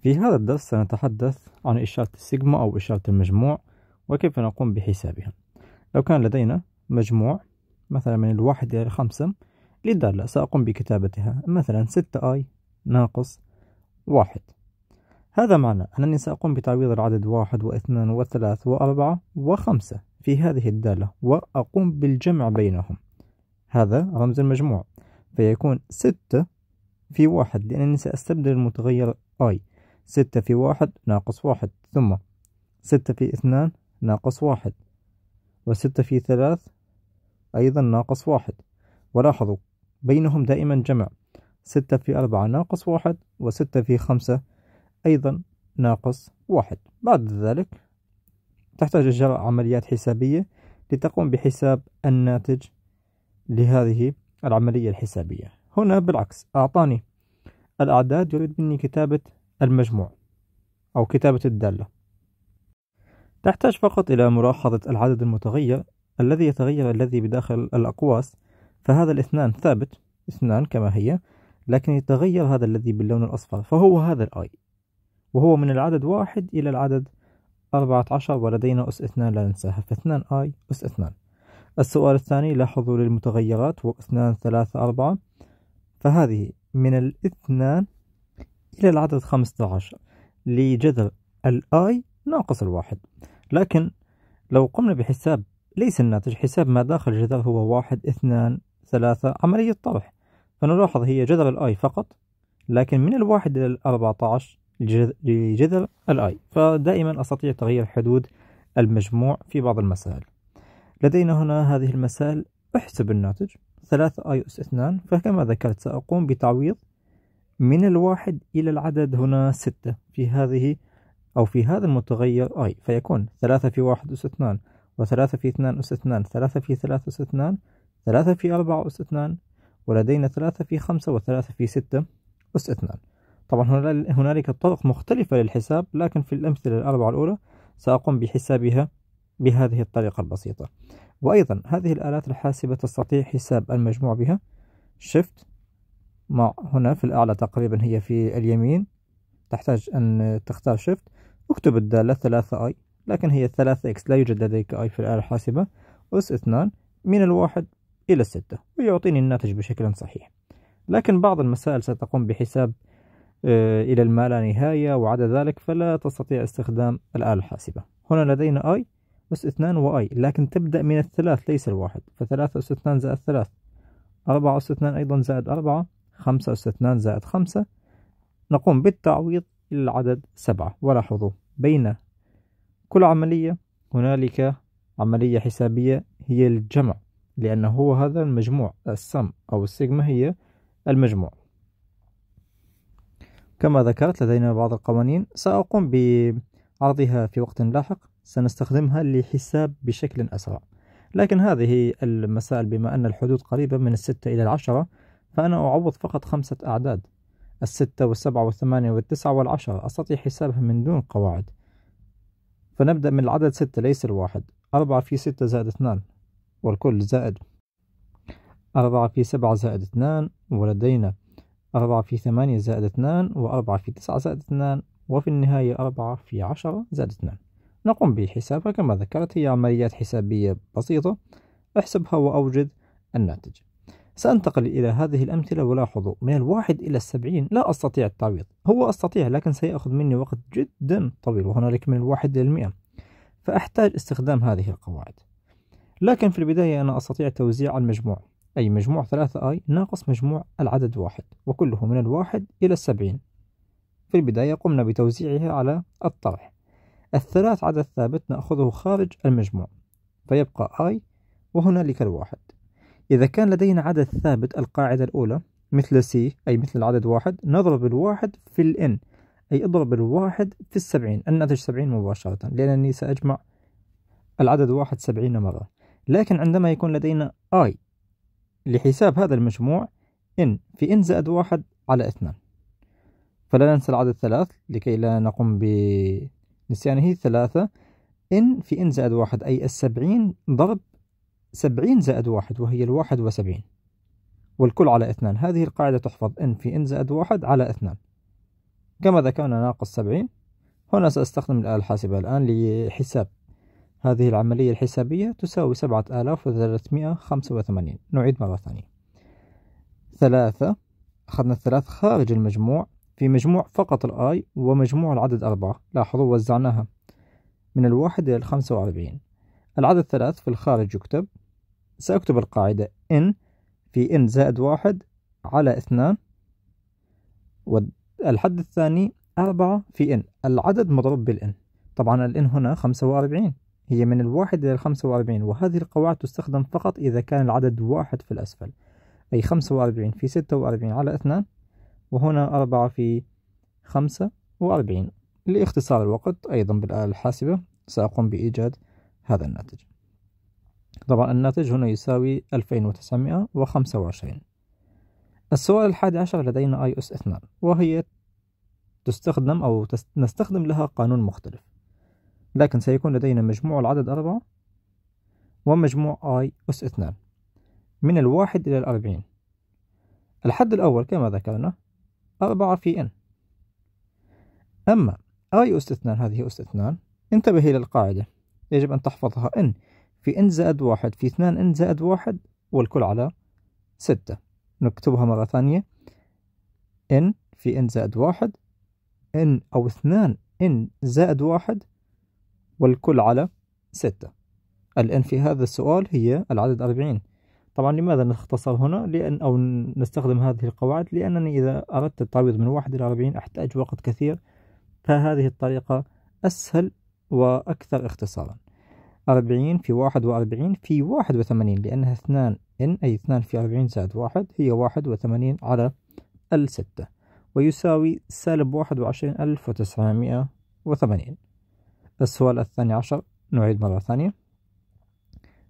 في هذا الدرس سنتحدث عن إشارة السيجما أو إشارة المجموع وكيف نقوم بحسابها لو كان لدينا مجموع مثلا من الواحد إلى الخمسة للدالة سأقوم بكتابتها مثلا ستة أي ناقص واحد هذا معنى أنني سأقوم بتعويض العدد واحد واثنان وثلاث وأربعة وخمسة في هذه الدالة وأقوم بالجمع بينهم هذا رمز المجموع فيكون ستة في واحد لأنني سأستبدل المتغير i ستة في واحد ناقص واحد ثم ستة في اثنان ناقص واحد وستة في ثلاث أيضا ناقص واحد ولاحظوا بينهم دائما جمع ستة في أربعة ناقص واحد وستة في خمسة أيضا ناقص واحد بعد ذلك تحتاج إجراء عمليات حسابية لتقوم بحساب الناتج لهذه العملية الحسابية هنا بالعكس أعطاني الأعداد يريد مني كتابة المجموع أو كتابة الدالة تحتاج فقط إلى ملاحظة العدد المتغير الذي يتغير الذي بداخل الأقواس فهذا الاثنان ثابت اثنان كما هي لكن يتغير هذا الذي باللون الأصفر فهو هذا الأي وهو من العدد واحد إلى العدد أربعة عشر ولدينا أس اثنان لا ننساها فاثنان I أس اثنان السؤال الثاني لاحظوا للمتغيرات واثنان ثلاثة أربعة فهذه من الاثنان إلى العدد 15 لجذر الآي ناقص الواحد لكن لو قمنا بحساب ليس الناتج حساب ما داخل الجذر هو واحد اثنان ثلاثة عملية طرح فنلاحظ هي جذر الآي فقط لكن من الواحد إلى الأربعة عشر لجذر الآي فدائما أستطيع تغيير حدود المجموع في بعض المسائل لدينا هنا هذه المسائل احسب الناتج ثلاثة أي أس اثنان فكما ذكرت سأقوم بتعويض من الواحد إلى العدد هنا ستة في هذه أو في هذا المتغير أي فيكون ثلاثة في واحد أس اثنان وثلاثة في اثنان أس اثنان ثلاثة في ثلاثة أس اثنان ثلاثة في أربعة أس اثنان ولدينا ثلاثة في خمسة وثلاثة في ستة أس اثنان طبعا هنالك طرق مختلفة للحساب لكن في الأمثلة الأربعة الأولى سأقوم بحسابها بهذه الطريقة البسيطة وأيضا هذه الآلات الحاسبة تستطيع حساب المجموع بها Shift مع هنا في الأعلى تقريبا هي في اليمين تحتاج أن تختار شيفت اكتب الدالة ثلاثة أي لكن هي ثلاثة إكس لا يوجد لديك أي في الآلة الحاسبة أس اثنان من الواحد إلى الستة ويعطيني الناتج بشكل صحيح لكن بعض المسائل ستقوم بحساب آه، إلى الما لا نهاية وعدا ذلك فلا تستطيع استخدام الآلة الحاسبة هنا لدينا أي أس اثنان وأي لكن تبدأ من الثلاث ليس الواحد فثلاثة أس اثنان زائد ثلاث أربعة أس اثنان أيضا زائد أربعة خمسة أس اثنان زائد خمسة نقوم بالتعويض إلى العدد سبعة ولاحظوا بين كل عملية هنالك عملية حسابية هي الجمع لأنه هو هذا المجموع السم أو السيجما هي المجموع كما ذكرت لدينا بعض القوانين سأقوم بعرضها في وقت لاحق سنستخدمها لحساب بشكل أسرع لكن هذه المسائل بما أن الحدود قريبة من الستة إلى العشرة فأنا أعوض فقط خمسة أعداد الستة والسبعة والثمانية والتسعة والعشرة أستطيع حسابها من دون قواعد فنبدأ من العدد ستة ليس الواحد أربعة في ستة زائد اثنان والكل زائد أربعة في سبعة زائد اثنان ولدينا أربعة في ثمانية زائد اثنان وأربعة في تسعة زائد اثنان وفي النهاية أربعة في عشرة زائد اثنان نقوم بحسابها كما ذكرت هي عمليات حسابية بسيطة احسبها وأوجد الناتج سأنتقل إلى هذه الأمثلة ولاحظوا من الواحد إلى السبعين لا أستطيع التعويض هو أستطيع لكن سيأخذ مني وقت جدا طويل وهنالك من الواحد إلى المئة فأحتاج استخدام هذه القواعد لكن في البداية أنا أستطيع توزيع المجموع أي مجموع ثلاثة i ناقص مجموع العدد واحد وكله من الواحد إلى السبعين في البداية قمنا بتوزيعها على الطرح الثلاث عدد ثابت نأخذه خارج المجموع فيبقى i وهنالك الواحد إذا كان لدينا عدد ثابت القاعدة الأولى مثل C أي مثل العدد واحد نضرب الواحد في ال N أي اضرب الواحد في السبعين الناتج سبعين مباشرة لأنني سأجمع العدد واحد سبعين مرة لكن عندما يكون لدينا I لحساب هذا المجموع N في N زائد واحد على اثنان فلا ننسى العدد ثلاث لكي لا نقوم بنسيانه ثلاثة N في N زائد واحد أي السبعين ضرب 70 زائد واحد وهي الواحد وسبعين والكل على اثنان هذه القاعدة تحفظ n في n زائد واحد على اثنان كما ذكرنا ناقص سبعين هنا سأستخدم الآلة الحاسبة الآن لحساب هذه العملية الحسابية تساوي سبعة آلاف وثلاثمائة خمسة وثمانين نعيد مرة ثانية ثلاثة أخذنا الثلاث خارج المجموع في مجموع فقط الآي ومجموع العدد أربعة لاحظوا وزعناها من الواحد إلى الخمسة وأربعين العدد ثلاث في الخارج يكتب سأكتب القاعدة إن في إن زائد واحد على اثنان والحد الثاني أربعة في إن العدد مضروب بالإن طبعا الإن هنا خمسة وأربعين هي من الواحد إلى الخمسة وأربعين وهذه القواعد تستخدم فقط إذا كان العدد واحد في الأسفل أي خمسة وأربعين في ستة وأربعين على اثنان وهنا أربعة في خمسة وأربعين لاختصار الوقت أيضا بالآلة الحاسبة سأقوم بإيجاد هذا الناتج طبعا الناتج هنا يساوي 2925 السؤال الحادي عشر لدينا اي اس 2 وهي تستخدم أو نستخدم لها قانون مختلف لكن سيكون لدينا مجموع العدد أربعة ومجموع i أس اثنان من الواحد إلى الأربعين الحد الأول كما ذكرنا أربعة في n أما i أس اثنان هذه أس اثنان انتبه إلى القاعدة يجب أن تحفظها n في n زائد واحد في اثنان n زائد واحد والكل على ستة نكتبها مرة ثانية n في n زائد واحد n أو اثنان n زائد واحد والكل على ستة الان في هذا السؤال هي العدد أربعين طبعا لماذا نختصر هنا لأن أو نستخدم هذه القواعد لأنني إذا أردت التعويض من واحد إلى أربعين أحتاج وقت كثير فهذه الطريقة أسهل وأكثر اختصارا أربعين في واحد وأربعين في واحد وثمانين لأنها اثنان إن أي اثنان في أربعين زائد واحد هي واحد وثمانين على الستة ويساوي سالب واحد وعشرين ألف وتسعمائة وثمانين السؤال الثاني عشر نعيد مرة ثانية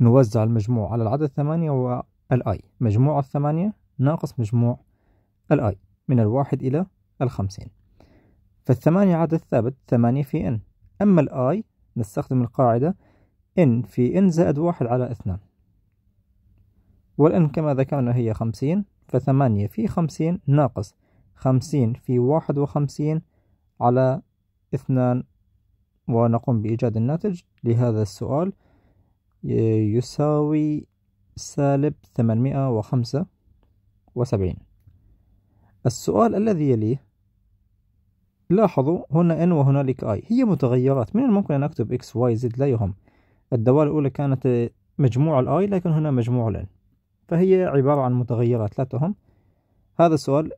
نوزع المجموع على العدد الثمانية والآي مجموع الثمانية ناقص مجموع الآي من الواحد إلى الخمسين فالثمانية عدد ثابت ثمانية في إن أما الآي نستخدم القاعدة إن في إن زائد واحد على اثنان والإن كما ذكرنا هي خمسين فثمانية في خمسين ناقص خمسين في واحد وخمسين على اثنان ونقوم بإيجاد الناتج لهذا السؤال يساوي سالب ثمانمائة وخمسة وسبعين السؤال الذي يليه لاحظوا هنا n وهنالك i هي متغيرات من الممكن أن أكتب x y z لا يهم الدوال الأولى كانت مجموع الآي لكن هنا مجموع الإن فهي عبارة عن متغيرات لا تهم هذا السؤال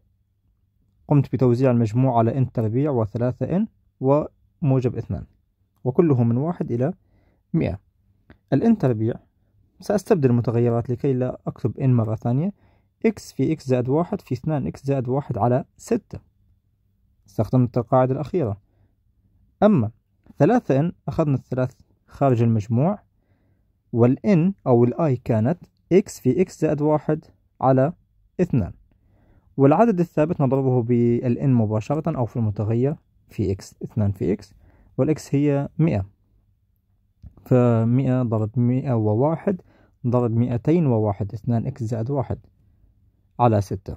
قمت بتوزيع المجموع على إن تربيع وثلاثة إن وموجب اثنان وكله من واحد إلى مئة الان تربيع سأستبدل المتغيرات لكي لا أكتب إن مرة ثانية x في x زائد واحد في اثنان x زائد واحد على ستة استخدمت القاعدة الأخيرة أما ثلاثة إن أخذنا الثلاث خارج المجموع والإن أو الآي كانت x في x زائد واحد على اثنان والعدد الثابت نضربه بالإن مباشرة أو في المتغير في x اثنان في x والإكس هي مئة فمئة ضرب مئة وواحد ضرب مئتين وواحد اثنان إكس زائد واحد على ستة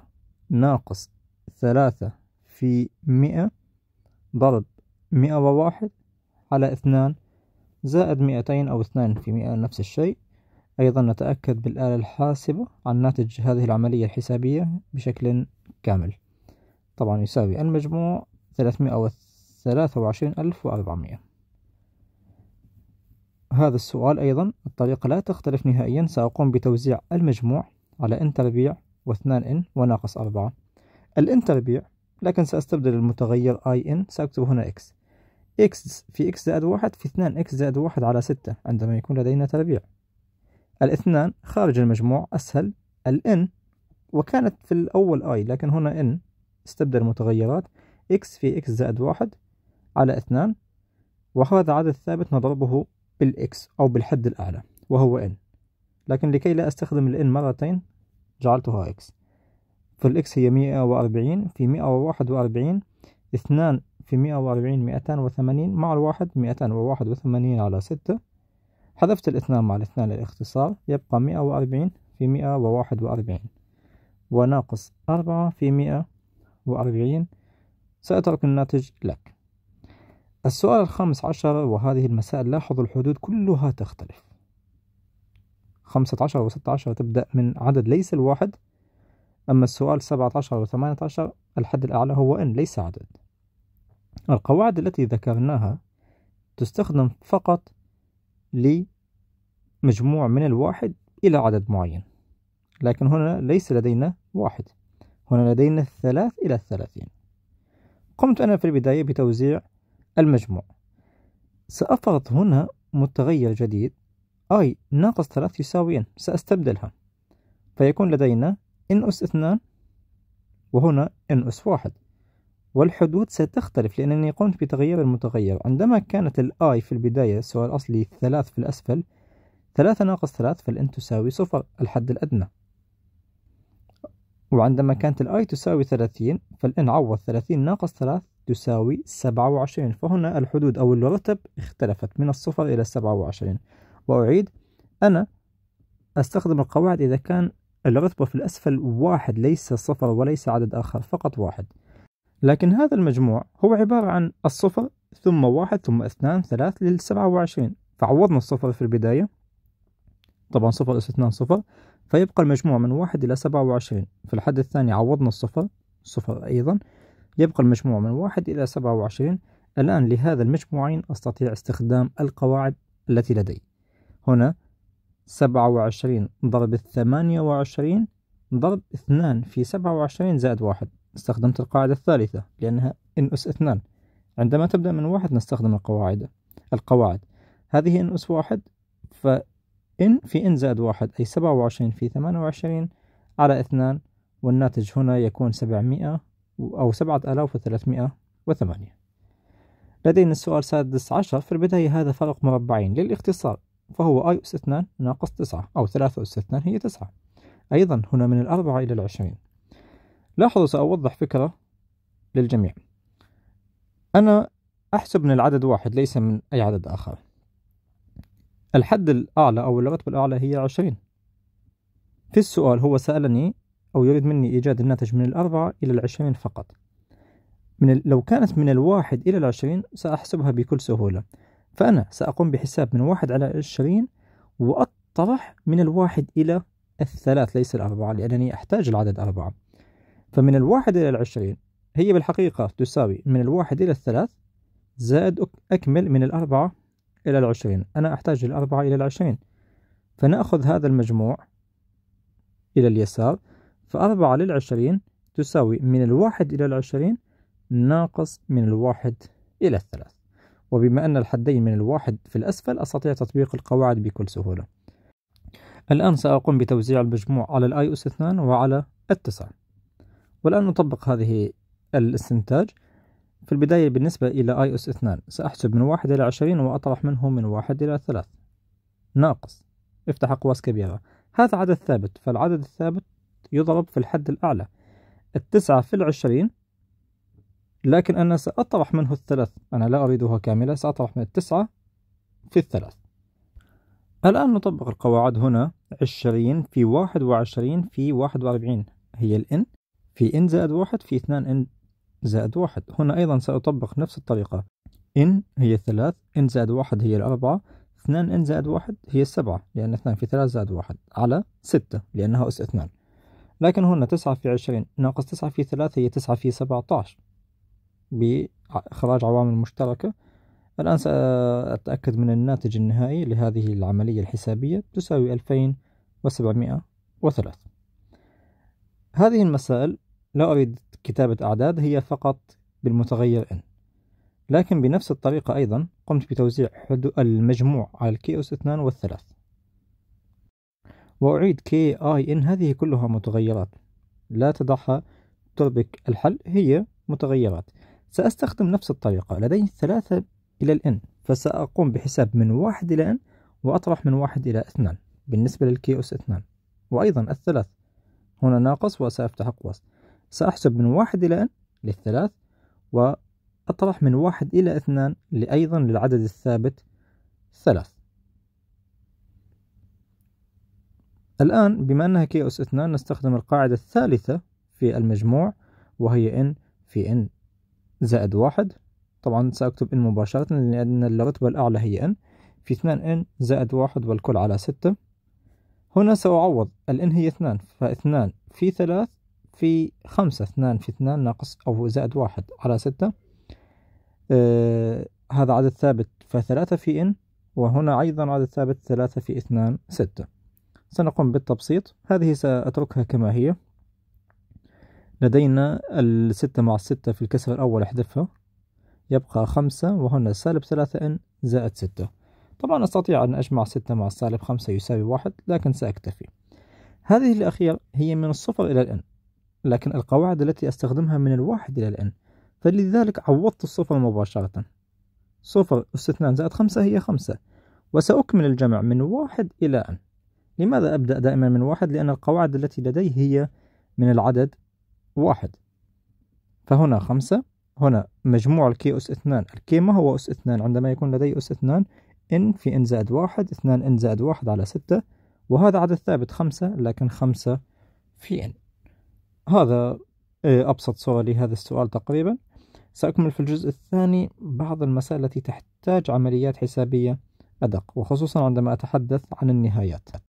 ناقص ثلاثة في مئة ضرب مئة وواحد على اثنان زائد مئتين أو اثنان في مئة نفس الشيء أيضا نتأكد بالآلة الحاسبة عن ناتج هذه العملية الحسابية بشكل كامل طبعا يساوي المجموع ثلاثمائة وثلاثة وعشرين ألف وأربعمائة هذا السؤال أيضا الطريقة لا تختلف نهائيا سأقوم بتوزيع المجموع على إن تربيع واثنان إن وناقص أربعة الان تربيع لكن سأستبدل المتغير إن سأكتب هنا إكس إكس في إكس زائد واحد في اثنان إكس زائد واحد على ستة عندما يكون لدينا تربيع الاثنان خارج المجموع أسهل n وكانت في الأول I لكن هنا N استبدل متغيرات إكس في إكس زائد واحد على اثنان وهذا عدد ثابت نضربه بالإكس أو بالحد الأعلى وهو N لكن لكي لا أستخدم n مرتين جعلتها إكس فالإكس هي مئة وأربعين في مئة وواحد وأربعين اثنان في مئة وأربعين مئتان وثمانين مع الواحد مئتان وواحد وثمانين على ستة حذفت الاثنان مع الاثنان للاختصار يبقى مئة وأربعين في مئة وواحد وأربعين وناقص أربعة في مئة وأربعين سأترك الناتج لك السؤال الخامس عشر وهذه المسائل لاحظوا الحدود كلها تختلف خمسة عشر وستة عشر تبدأ من عدد ليس الواحد أما السؤال سبعة عشر وثمانية عشر الحد الأعلى هو إن ليس عدد القواعد التي ذكرناها تستخدم فقط لمجموع من الواحد إلى عدد معين لكن هنا ليس لدينا واحد هنا لدينا الثلاث إلى الثلاثين قمت أنا في البداية بتوزيع المجموع سأفرض هنا متغير جديد أي ناقص ثلاث يساوي n سأستبدلها فيكون لدينا n أس اثنان وهنا n أس واحد والحدود ستختلف لأنني قمت بتغيير المتغير عندما كانت الآي في البداية سواء الأصلي ثلاث في الأسفل ثلاثة ناقص ثلاث فالإن تساوي صفر الحد الأدنى وعندما كانت الآي تساوي ثلاثين فالإن عوض ثلاثين ناقص ثلاث تساوي سبعة وعشرين فهنا الحدود أو الرتب اختلفت من الصفر إلى السبعة وعشرين وأعيد أنا أستخدم القواعد إذا كان الرتبة في الأسفل واحد ليس صفر وليس عدد آخر فقط واحد لكن هذا المجموع هو عبارة عن الصفر ثم واحد ثم اثنان ثلاث للسبعة وعشرين فعوضنا الصفر في البداية طبعا صفر أس اثنان صفر فيبقى المجموع من واحد إلى سبعة وعشرين في الحد الثاني عوضنا الصفر صفر أيضا يبقى المجموع من واحد إلى سبعة وعشرين الآن لهذا المجموعين أستطيع استخدام القواعد التي لدي هنا سبعة وعشرين ضرب ثمانية وعشرين ضرب اثنان في سبعة وعشرين زائد واحد استخدمت القاعدة الثالثة لأنها إن أس اثنان عندما تبدأ من واحد نستخدم القواعد القواعد هذه إن أس واحد فإن في إن زائد واحد أي سبعة وعشرين في ثمانية وعشرين على اثنان والناتج هنا يكون سبعمائة أو سبعة آلاف وثلاثمائة وثمانية لدينا السؤال السادس عشر في البداية هذا فرق مربعين للاختصار فهو أي أس اثنان ناقص تسعة أو ثلاثة أس اثنان هي تسعة أيضا هنا من الأربعة إلى العشرين لاحظوا سأوضح فكرة للجميع أنا أحسب من العدد واحد ليس من أي عدد آخر الحد الأعلى أو الرتبة الأعلى هي عشرين في السؤال هو سألني أو يريد مني إيجاد الناتج من الأربعة إلى العشرين فقط من ال... لو كانت من الواحد إلى العشرين سأحسبها بكل سهولة فأنا سأقوم بحساب من واحد على عشرين وأطرح من الواحد إلى الثلاث ليس الأربعة لأنني أحتاج العدد أربعة فمن الواحد إلى العشرين هي بالحقيقة تساوي من الواحد إلى الثلاث زائد أكمل من الأربعة إلى العشرين أنا أحتاج الأربعة إلى العشرين فنأخذ هذا المجموع إلى اليسار فأربعة للعشرين تساوي من الواحد إلى العشرين ناقص من الواحد إلى الثلاث وبما أن الحدين من الواحد في الأسفل أستطيع تطبيق القواعد بكل سهولة الآن سأقوم بتوزيع المجموع على الآي أس 2 وعلى التسعة والآن نطبق هذه الاستنتاج في البداية بالنسبة إلى اي اس اثنان سأحسب من واحد إلى عشرين وأطرح منه من واحد إلى ثلاث ناقص افتح أقواس كبيرة هذا عدد ثابت فالعدد الثابت يضرب في الحد الأعلى التسعة في العشرين لكن أنا سأطرح منه الثلاث أنا لا أريدها كاملة سأطرح من التسعة في الثلاث الآن نطبق القواعد هنا عشرين في واحد وعشرين في واحد وأربعين هي الإن في إن زائد واحد في اثنان إن زائد واحد هنا أيضا سأطبق نفس الطريقة إن هي الثلاث إن زائد واحد هي الأربعة اثنان إن زائد واحد هي السبعة لأن اثنان في ثلاث زائد واحد على ستة لأنها أس اثنان لكن هنا تسعة في عشرين ناقص تسعة في ثلاثة هي تسعة في سبعة عشر بإخراج عوامل مشتركة الآن سأتأكد من الناتج النهائي لهذه العملية الحسابية تساوي ألفين وسبعمائة وثلاث هذه المسائل لا أريد كتابة أعداد هي فقط بالمتغير n لكن بنفس الطريقة أيضا قمت بتوزيع المجموع على الكيوس اثنان والثلاث وأعيد كي آي إن هذه كلها متغيرات لا تضعها تربك الحل هي متغيرات سأستخدم نفس الطريقة لدي ثلاثة إلى الإن فسأقوم بحساب من واحد إلى إن وأطرح من واحد إلى اثنان بالنسبة للكي أس اثنان وأيضا الثلاث هنا ناقص وسأفتح قوس سأحسب من واحد إلى n للثلاث وأطرح من واحد إلى اثنان لأيضا للعدد الثابت ثلاث الآن بما أنها كي أس اثنان نستخدم القاعدة الثالثة في المجموع وهي n في n زائد واحد طبعا سأكتب n مباشرة لأن الرتبة الأعلى هي n في 2 n زائد واحد والكل على ستة هنا سأعوض الإن هي اثنان فاثنان في ثلاث في خمسة اثنان في اثنان ناقص أو زائد واحد على ستة آه هذا عدد ثابت فثلاثة في إن وهنا أيضا عدد ثابت ثلاثة في اثنان ستة سنقوم بالتبسيط هذه سأتركها كما هي لدينا الستة مع الستة في الكسر الأول احذفها يبقى خمسة وهنا سالب ثلاثة إن زائد ستة طبعا أستطيع أن أجمع ستة مع سالب خمسة يساوي واحد لكن سأكتفي هذه الأخيرة هي من الصفر إلى الإن لكن القواعد التي أستخدمها من الواحد إلى الآن فلذلك عوضت الصفر مباشرة صفر أس 2 زائد خمسة هي خمسة وسأكمل الجمع من واحد إلى أن لماذا أبدأ دائما من واحد؟ لأن القواعد التي لدي هي من العدد واحد فهنا خمسة هنا مجموع الكي أس اثنان الكي ما هو أس اثنان عندما يكون لدي أس اثنان إن في إن زائد واحد اثنان إن زائد واحد على ستة وهذا عدد ثابت خمسة لكن خمسة في إن هذا إيه، أبسط صورة لهذا السؤال تقريبا سأكمل في الجزء الثاني بعض المسائل التي تحتاج عمليات حسابية أدق وخصوصا عندما أتحدث عن النهايات